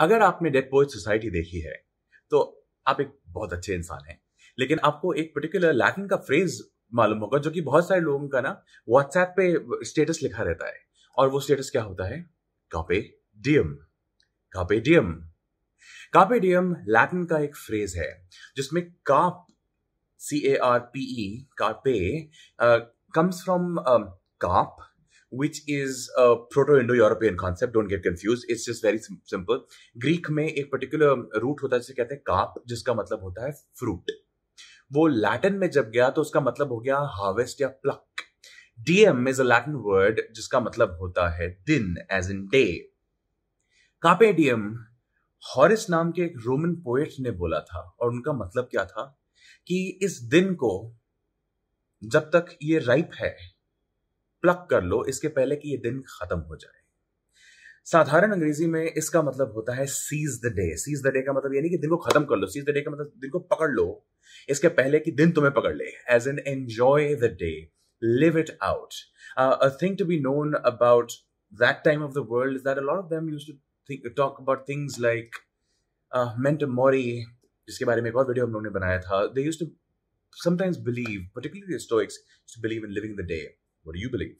अगर आपने डेथ पोइ सोसाइटी देखी है तो आप एक बहुत अच्छे इंसान हैं लेकिन आपको एक पर्टिकुलर लैटिन का फ्रेज मालूम होगा जो कि बहुत सारे लोगों का ना व्हाट्सएप पे स्टेटस लिखा रहता है और वो स्टेटस क्या होता है कापे डीएम कापे डीएम कापे डीएम लैटिन का एक फ्रेज है जिसमें काप सी A R P E carpe comes from carp which is a proto-indo-european concept don't get confused it's just very simple greek mein ek particular um, root hota hai जिसे कहते हैं काप जिसका मतलब होता है fruit वो लैटिन में जब गया तो उसका मतलब हो गया हार्वेस्ट या pluck diem is a Latin word जिसका मतलब होता है दिन as in day carpe diem Horace नाम के एक रोमन पोएट ने बोला था और उनका मतलब क्या था कि इस दिन को जब तक ये राइप है प्लक कर लो इसके पहले कि ये दिन खत्म हो जाए साधारण अंग्रेजी में इसका मतलब होता है seize the day seize the day का मतलब यानी कि दिन को खत्म कर लो सीज द डे का मतलब दिन को पकड़ लो इसके पहले कि दिन तुम्हें पकड़ ले as an enjoy the day live it out a thing to be known about that time of the world that a lot of them used to talk about things like memento mori जिसके बारे में एक और video हम लोगों ने बनाया था they used to sometimes believe particularly stoics to believe in living the day What do you believe?